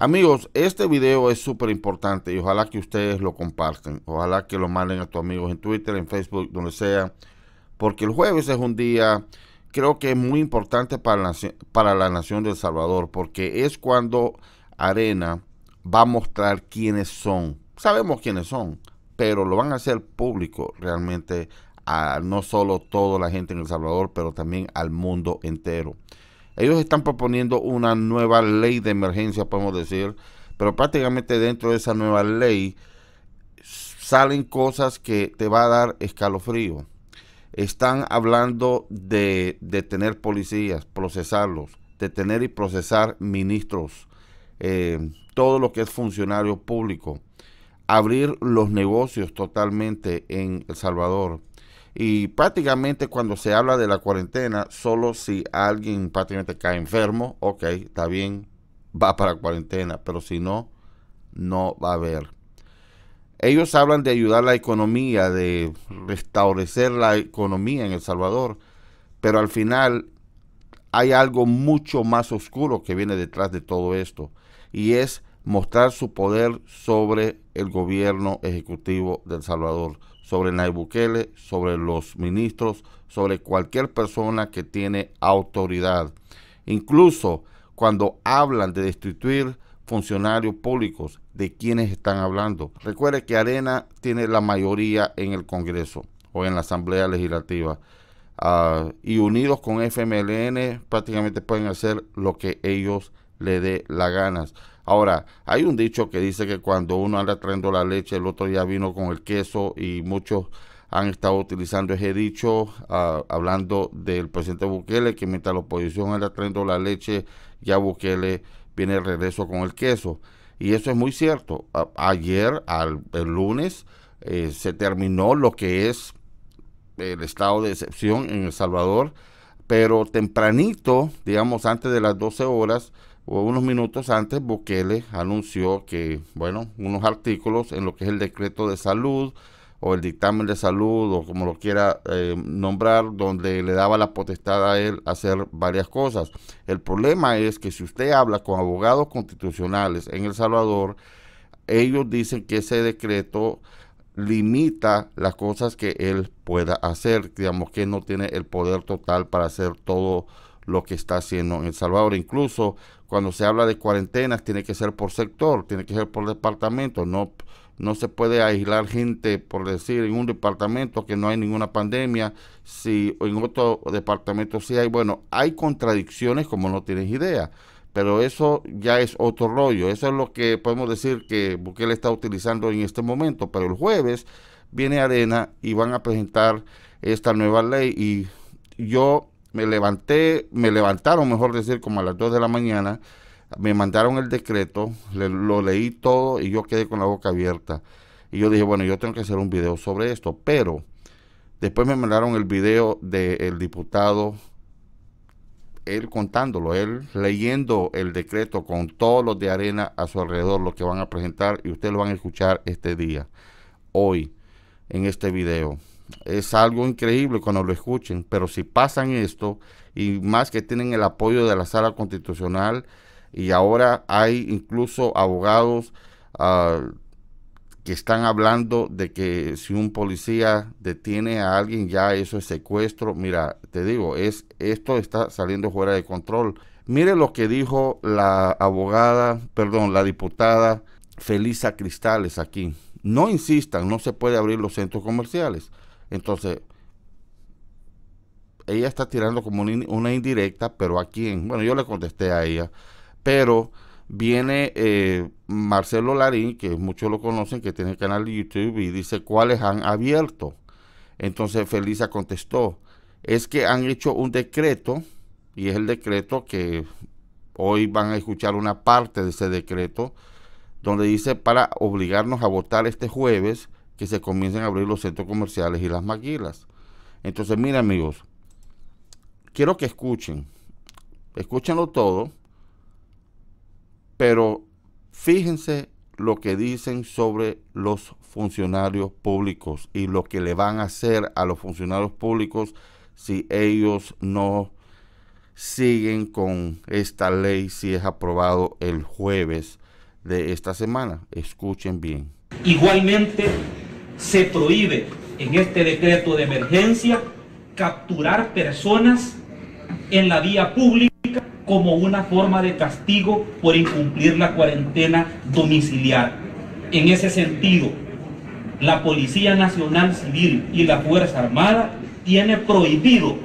Amigos, este video es súper importante y ojalá que ustedes lo compartan, Ojalá que lo manden a tus amigos en Twitter, en Facebook, donde sea. Porque el jueves es un día, creo que es muy importante para la, para la nación de El Salvador. Porque es cuando Arena va a mostrar quiénes son. Sabemos quiénes son, pero lo van a hacer público realmente a no solo toda la gente en El Salvador, pero también al mundo entero. Ellos están proponiendo una nueva ley de emergencia, podemos decir, pero prácticamente dentro de esa nueva ley salen cosas que te va a dar escalofrío. Están hablando de detener policías, procesarlos, detener y procesar ministros, eh, todo lo que es funcionario público, abrir los negocios totalmente en El Salvador, y prácticamente cuando se habla de la cuarentena, solo si alguien prácticamente cae enfermo, ok, está bien, va para la cuarentena, pero si no, no va a haber. Ellos hablan de ayudar la economía, de restablecer la economía en El Salvador, pero al final hay algo mucho más oscuro que viene detrás de todo esto, y es mostrar su poder sobre el gobierno ejecutivo del Salvador, sobre Nayib Bukele, sobre los ministros, sobre cualquier persona que tiene autoridad. Incluso cuando hablan de destituir funcionarios públicos, de quienes están hablando. Recuerde que Arena tiene la mayoría en el Congreso o en la Asamblea Legislativa. Ah, y unidos con FMLN prácticamente pueden hacer lo que ellos le dé la ganas. Ahora, hay un dicho que dice que cuando uno anda trayendo la leche, el otro ya vino con el queso y muchos han estado utilizando ese dicho, ah, hablando del presidente Bukele, que mientras la oposición anda trayendo la leche, ya Bukele viene regreso con el queso. Y eso es muy cierto. ayer, al, el lunes, eh, se terminó lo que es el estado de excepción en El Salvador, pero tempranito, digamos antes de las 12 horas, unos minutos antes, Bukele anunció que, bueno, unos artículos en lo que es el decreto de salud o el dictamen de salud o como lo quiera eh, nombrar, donde le daba la potestad a él hacer varias cosas. El problema es que si usted habla con abogados constitucionales en El Salvador, ellos dicen que ese decreto limita las cosas que él pueda hacer, digamos que no tiene el poder total para hacer todo lo que está haciendo en El Salvador. Incluso cuando se habla de cuarentenas, tiene que ser por sector, tiene que ser por departamento, no, no se puede aislar gente, por decir, en un departamento que no hay ninguna pandemia, si en otro departamento sí hay. Bueno, hay contradicciones como no tienes idea, pero eso ya es otro rollo. Eso es lo que podemos decir que Bukele está utilizando en este momento. Pero el jueves viene Arena y van a presentar esta nueva ley y yo me levanté, me levantaron, mejor decir, como a las 2 de la mañana, me mandaron el decreto, lo leí todo y yo quedé con la boca abierta. Y yo dije, bueno, yo tengo que hacer un video sobre esto, pero después me mandaron el video del diputado, él contándolo, él leyendo el decreto con todos los de arena a su alrededor, lo que van a presentar y ustedes lo van a escuchar este día, hoy, en este video es algo increíble cuando lo escuchen, pero si pasan esto, y más que tienen el apoyo de la sala constitucional, y ahora hay incluso abogados ah, que están hablando de que si un policía detiene a alguien ya eso es secuestro. Mira, te digo, es esto está saliendo fuera de control. Mire lo que dijo la abogada, perdón, la diputada Felisa Cristales aquí. No insistan, no se puede abrir los centros comerciales. Entonces, ella está tirando como una, indirecta, pero a quién? Bueno, yo le contesté a ella, pero viene eh, Marcelo Larín, que muchos lo conocen, que tiene canal de YouTube, y dice cuáles han abierto. Entonces Felisa contestó, es que han hecho un decreto, y es el decreto que hoy van a escuchar una parte de ese decreto, donde dice para obligarnos a votar este jueves que se comiencen a abrir los centros comerciales y las maquilas. Entonces, mira amigos, quiero que escuchen, escúchenlo todo, pero fíjense lo que dicen sobre los funcionarios públicos y lo que le van a hacer a los funcionarios públicos si ellos no siguen con esta ley si es aprobado el jueves de esta semana. Escuchen bien. Igualmente, se prohíbe en este decreto de emergencia capturar personas en la vía pública como una forma de castigo por incumplir la cuarentena domiciliar. En ese sentido, la Policía Nacional Civil y la Fuerza Armada tiene prohibido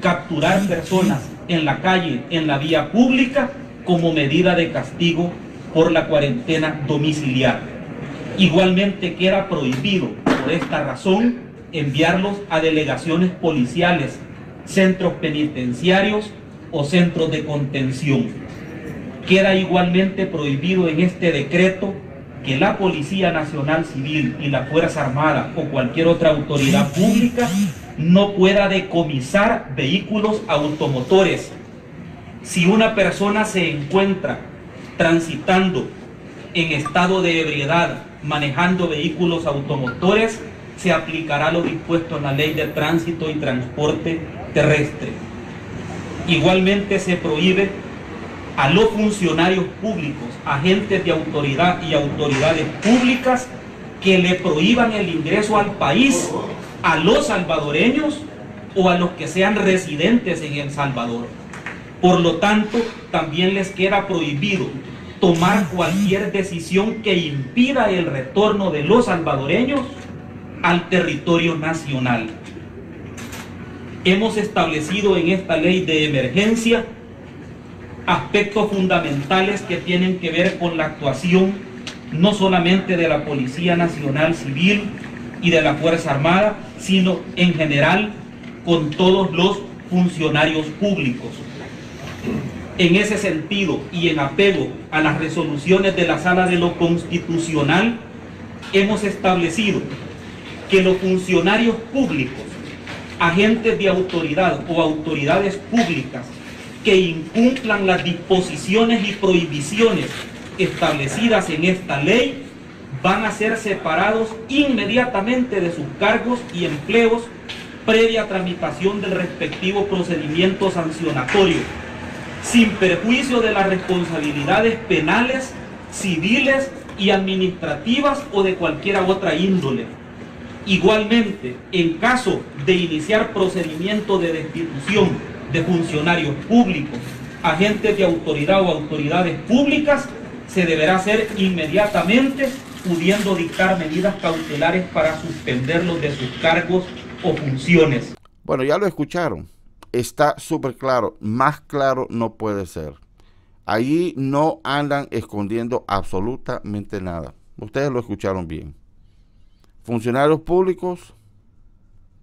capturar personas en la calle, en la vía pública, como medida de castigo por la cuarentena domiciliar. Igualmente queda prohibido por esta razón enviarlos a delegaciones policiales, centros penitenciarios o centros de contención. Queda igualmente prohibido en este decreto que la Policía Nacional Civil y la Fuerza Armada o cualquier otra autoridad pública no pueda decomisar vehículos automotores. Si una persona se encuentra transitando en estado de ebriedad manejando vehículos automotores, se aplicará lo dispuesto en la ley de tránsito y transporte terrestre. Igualmente se prohíbe a los funcionarios públicos, agentes de autoridad y autoridades públicas que le prohíban el ingreso al país a los salvadoreños o a los que sean residentes en El Salvador. Por lo tanto, también les queda prohibido tomar cualquier decisión que impida el retorno de los salvadoreños al territorio nacional. Hemos establecido en esta ley de emergencia aspectos fundamentales que tienen que ver con la actuación no solamente de la Policía Nacional Civil y de la Fuerza Armada, sino en general con todos los funcionarios públicos en ese sentido y en apego a las resoluciones de la Sala de lo Constitucional, hemos establecido que los funcionarios públicos, agentes de autoridad o autoridades públicas que incumplan las disposiciones y prohibiciones establecidas en esta ley van a ser separados inmediatamente de sus cargos y empleos previa tramitación del respectivo procedimiento sancionatorio sin perjuicio de las responsabilidades penales, civiles y administrativas o de cualquiera otra índole. Igualmente, en caso de iniciar procedimiento de destitución de funcionarios públicos, agentes de autoridad o autoridades públicas, se deberá hacer inmediatamente pudiendo dictar medidas cautelares para suspenderlos de sus cargos o funciones. Bueno, ya lo escucharon está súper claro, más claro no puede ser. Allí no andan escondiendo absolutamente nada. Ustedes lo escucharon bien. Funcionarios públicos,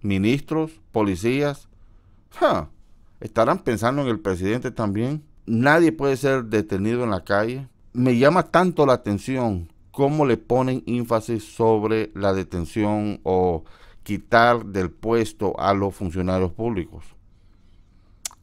ministros, policías, estarán pensando en el presidente también. Nadie puede ser detenido en la calle. Me llama tanto la atención cómo le ponen énfasis sobre la detención o quitar del puesto a los funcionarios públicos.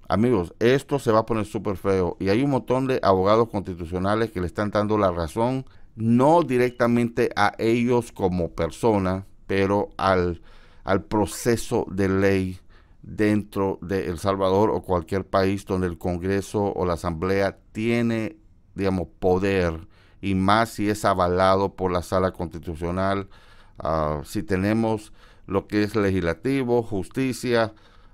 Amigos, esto se va a poner súper feo y hay un montón de abogados constitucionales que le están dando la razón, no directamente a ellos como persona, pero al, al proceso de ley dentro de El Salvador o cualquier país donde el Congreso o la Asamblea tiene, digamos, poder y más si es avalado por la sala constitucional, ah, si tenemos lo que es legislativo, justicia,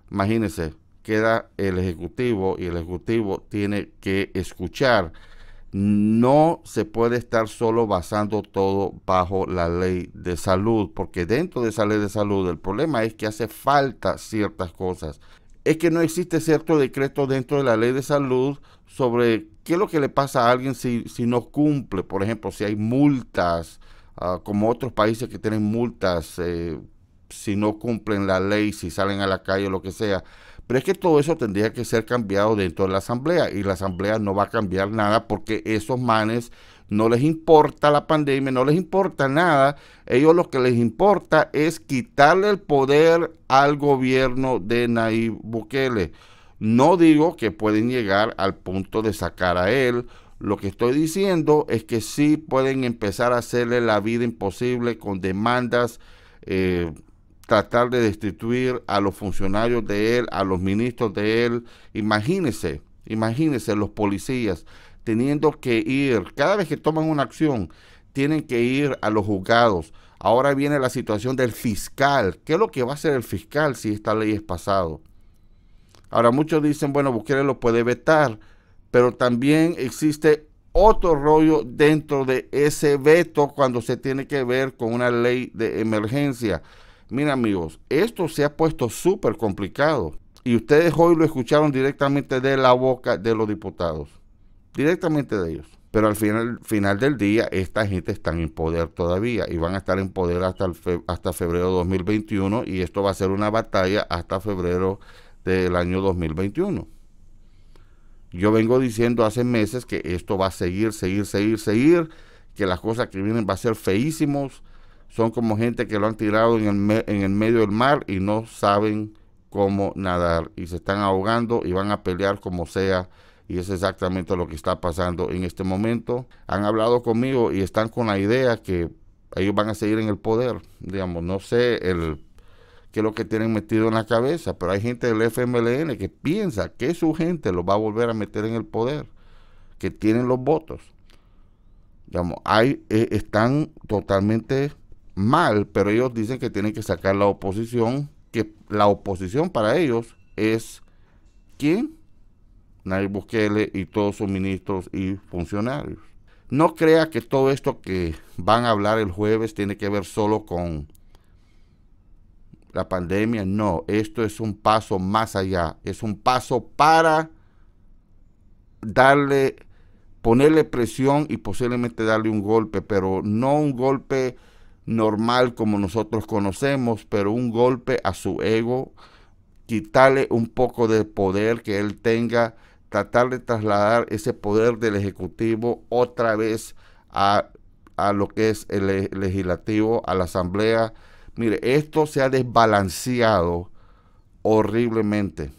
imagínense, queda el Ejecutivo y el Ejecutivo tiene que escuchar. No se puede estar solo basando todo bajo la ley de salud, porque dentro de esa ley de salud el problema es que hace falta ciertas cosas. Es que no existe cierto decreto dentro de la ley de salud sobre qué es lo que le pasa a alguien si, si no cumple. Por ejemplo, si hay multas, ah, como otros países que tienen multas, eh, si no cumplen la ley, si salen a la calle, o lo que sea pero es que todo eso tendría que ser cambiado dentro de la asamblea y la asamblea no va a cambiar nada porque esos manes no les importa la pandemia, no les importa nada. Ellos lo que les importa es quitarle el poder al gobierno de Nayib Bukele. No digo que pueden llegar al punto de sacar a él. Lo que estoy diciendo es que sí pueden empezar a hacerle la vida imposible con demandas eh, tratar de destituir a los funcionarios de él, a los ministros de él. Imagínense, imagínense los policías teniendo que ir, cada vez que toman una acción, tienen que ir a los juzgados. Ahora viene la situación del fiscal. ¿Qué es lo que va a hacer el fiscal si esta ley es pasado? Ahora muchos dicen, bueno, Bukele lo puede vetar, pero también existe otro rollo dentro de ese veto cuando se tiene que ver con una ley de emergencia. Mira amigos, esto se ha puesto súper complicado y ustedes hoy lo escucharon directamente de la boca de los diputados, directamente de ellos. Pero al final, final del día, esta gente está en poder todavía y van a estar en poder hasta, febrero de 2021 y esto va a ser una batalla hasta febrero del año 2021. Yo vengo diciendo hace meses que esto va a seguir, seguir, seguir, seguir, que las cosas que vienen van a ser feísimos son como gente que lo han tirado en el, en el medio del mar y no saben cómo nadar y se están ahogando y van a pelear como sea y es exactamente lo que está pasando en este momento. Han hablado conmigo y están con la idea que ellos van a seguir en el poder, digamos, no sé el qué es lo que tienen metido en la cabeza, pero hay gente del FMLN que piensa que su gente los va a volver a meter en el poder, que tienen los votos. Digamos, hay, eh, están totalmente mal, pero ellos dicen que tienen que sacar la oposición, que la oposición para ellos es quién? Nayib Bukele y todos sus ministros y funcionarios. No crea que todo esto que van a hablar el jueves tiene que ver solo con la pandemia. No, esto es un paso más allá. Es un paso para darle, ponerle presión y posiblemente darle un golpe, pero no un golpe normal como nosotros conocemos, pero un golpe a su ego, quitarle un poco de poder que él tenga, tratar de trasladar ese poder del Ejecutivo otra vez a, lo que es el, legislativo, a la Asamblea. Mire, esto se ha desbalanceado horriblemente.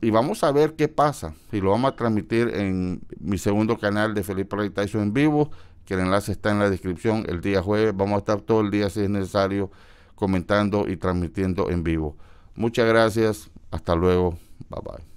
Y vamos a ver qué pasa. Y lo vamos a transmitir en mi segundo canal de Felipe Reyes en vivo que el enlace está en la descripción. El día jueves vamos a estar todo el día, si es necesario, comentando y transmitiendo en vivo. Muchas gracias. Hasta luego. Bye bye.